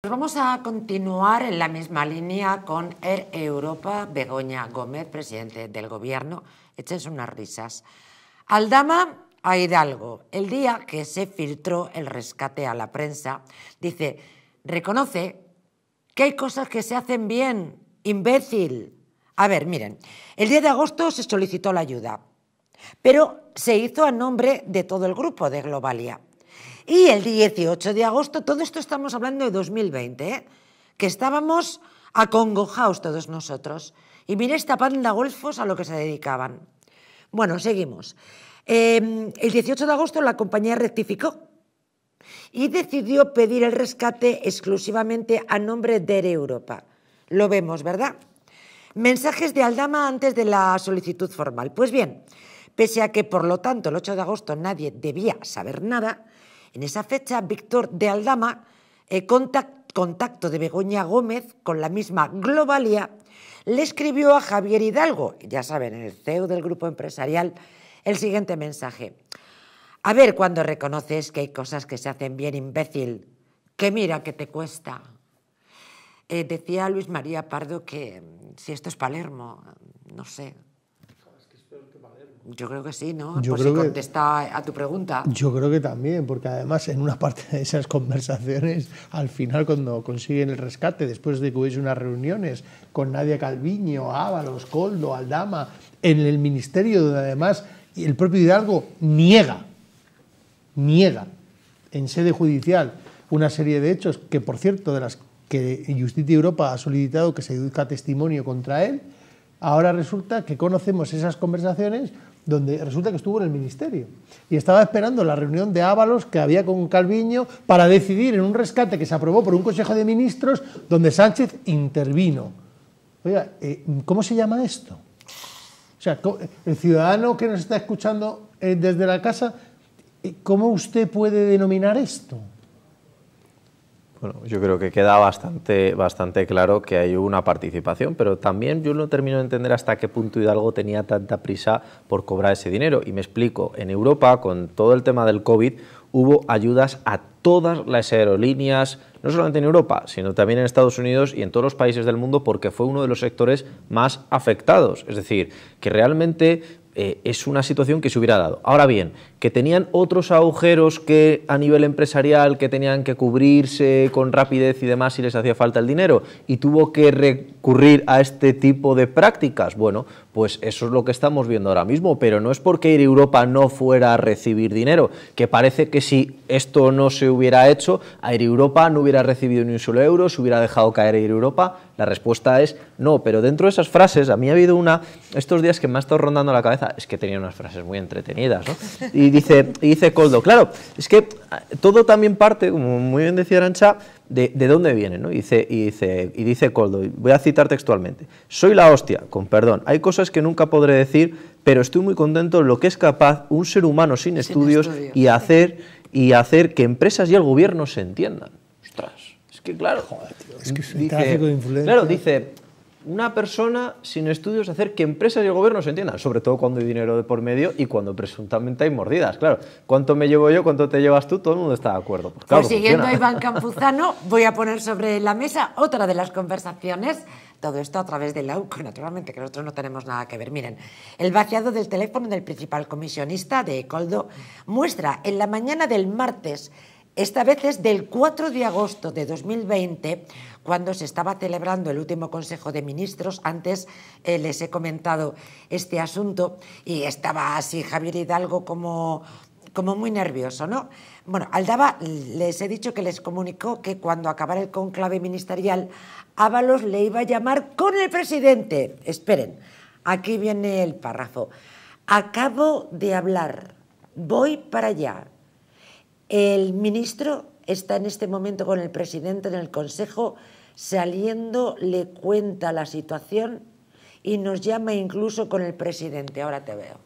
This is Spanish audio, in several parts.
Pues vamos a continuar en la misma línea con Air Europa, Begoña Gómez, presidente del gobierno. Échense unas risas. Aldama a Hidalgo, el día que se filtró el rescate a la prensa, dice, reconoce que hay cosas que se hacen bien, imbécil. A ver, miren, el día de agosto se solicitó la ayuda, pero se hizo a nombre de todo el grupo de Globalia. Y el 18 de agosto, todo esto estamos hablando de 2020, ¿eh? que estábamos acongojados todos nosotros. Y mire esta panda golfos a lo que se dedicaban. Bueno, seguimos. Em, el 18 de agosto la compañía rectificó y decidió pedir el rescate exclusivamente a nombre de Europa. Lo vemos, ¿verdad? Mensajes de Aldama antes de la solicitud formal. Pues bien, pese a que por lo tanto el 8 de agosto nadie debía saber nada, en esa fecha, Víctor de Aldama eh, contacto de Begoña Gómez con la misma Globalia, le escribió a Javier Hidalgo, ya saben, el CEO del grupo empresarial, el siguiente mensaje. A ver cuando reconoces que hay cosas que se hacen bien, imbécil, que mira que te cuesta. Eh, decía Luis María Pardo que mm, si esto es Palermo, mm, no sé, yo creo que sí, ¿no? Yo creo si contesta a tu pregunta. Yo creo que también, porque además en una parte de esas conversaciones, al final cuando consiguen el rescate, después de que hubiese unas reuniones con Nadia Calviño, Ábalos, Coldo, Aldama, en el ministerio donde además el propio Hidalgo niega, niega en sede judicial una serie de hechos que, por cierto, de las que Justicia Europa ha solicitado que se deduzca testimonio contra él, ahora resulta que conocemos esas conversaciones donde resulta que estuvo en el ministerio y estaba esperando la reunión de Ábalos que había con Calviño para decidir en un rescate que se aprobó por un Consejo de Ministros donde Sánchez intervino. Oiga, eh, ¿cómo se llama esto? O sea, el ciudadano que nos está escuchando eh, desde la casa, eh, ¿cómo usted puede denominar esto? Bueno, yo creo que queda bastante, bastante claro que hay una participación, pero también yo no termino de entender hasta qué punto Hidalgo tenía tanta prisa por cobrar ese dinero. Y me explico, en Europa, con todo el tema del COVID, hubo ayudas a todas las aerolíneas, no solamente en Europa, sino también en Estados Unidos y en todos los países del mundo, porque fue uno de los sectores más afectados. Es decir, que realmente eh, es una situación que se hubiera dado. Ahora bien, que tenían otros agujeros que a nivel empresarial que tenían que cubrirse con rapidez y demás si les hacía falta el dinero y tuvo que recurrir a este tipo de prácticas. Bueno, pues eso es lo que estamos viendo ahora mismo, pero no es porque ir Europa no fuera a recibir dinero, que parece que si esto no se hubiera hecho, Air Europa no hubiera recibido ni un solo euro, se hubiera dejado caer Air Europa, la respuesta es no, pero dentro de esas frases, a mí ha habido una, estos días que me ha estado rondando la cabeza, es que tenía unas frases muy entretenidas, ¿no? Y dice, y dice Coldo, claro, es que ah, todo también parte, como muy bien decía Arancha, de, dónde viene, ¿no? Y dice, y dice, y dice Coldo, voy a citar textualmente, soy la hostia, con perdón, hay cosas que nunca podré decir, pero estoy muy contento de lo que es capaz un ser humano sin, estudios y hacer, y hacer que empresas y el gobierno se entiendan. Ostras claro. es que es dice, tráfico de influencia. Claro, dice una persona sin estudios hacer que empresas y el gobierno se entiendan, sobre todo cuando hay dinero de por medio y cuando presuntamente hay mordidas. Claro, ¿cuánto me llevo yo? ¿Cuánto te llevas tú? Todo el mundo está de acuerdo. Pues siguiendo a Iván Campuzano, voy a poner sobre la mesa otra de las conversaciones. Todo esto a través de la naturalmente, que nosotros no tenemos nada que ver. Miren, el vaciado del teléfono del principal comisionista de Coldo muestra en la mañana del martes esta vez es del 4 de agosto de 2020, cuando se estaba celebrando el último Consejo de Ministros. Antes eh, les he comentado este asunto y estaba así Javier Hidalgo como, como muy nervioso, ¿no? Bueno, Aldaba les he dicho que les comunicó que cuando acabara el conclave ministerial, Ábalos le iba a llamar con el presidente. Esperen, aquí viene el párrafo. Acabo de hablar, voy para allá el ministro está en este momento con el presidente en el Consejo, saliendo le cuenta la situación y nos llama incluso con el presidente. Ahora te veo.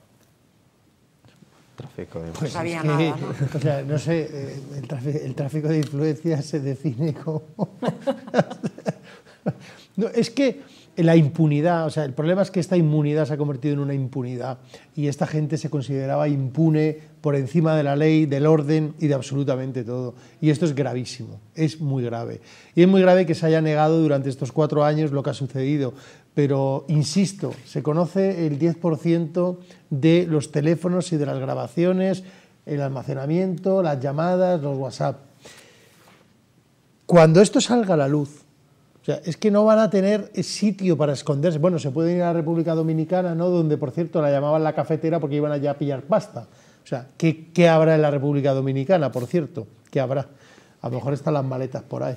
Tráfico de pues sabía nada, ¿no? O sea, no sé, eh, el, tráfico, el tráfico, de influencias se define como... no, es que la impunidad, o sea, el problema es que esta inmunidad se ha convertido en una impunidad y esta gente se consideraba impune por encima de la ley, del orden y de absolutamente todo. Y esto es gravísimo, es muy grave. Y es muy grave que se haya negado durante estos cuatro años lo que ha sucedido. Pero, insisto, se conoce el 10% de los teléfonos y de las grabaciones, el almacenamiento, las llamadas, los WhatsApp. Cuando esto salga a la luz, o sea, es que no van a tener sitio para esconderse. Bueno, se pueden ir a la República Dominicana, ¿no? Donde, por cierto, la llamaban la cafetera porque iban allá a pillar pasta. O sea, ¿qué, qué habrá en la República Dominicana, por cierto? ¿Qué habrá? A lo mejor están las maletas por ahí.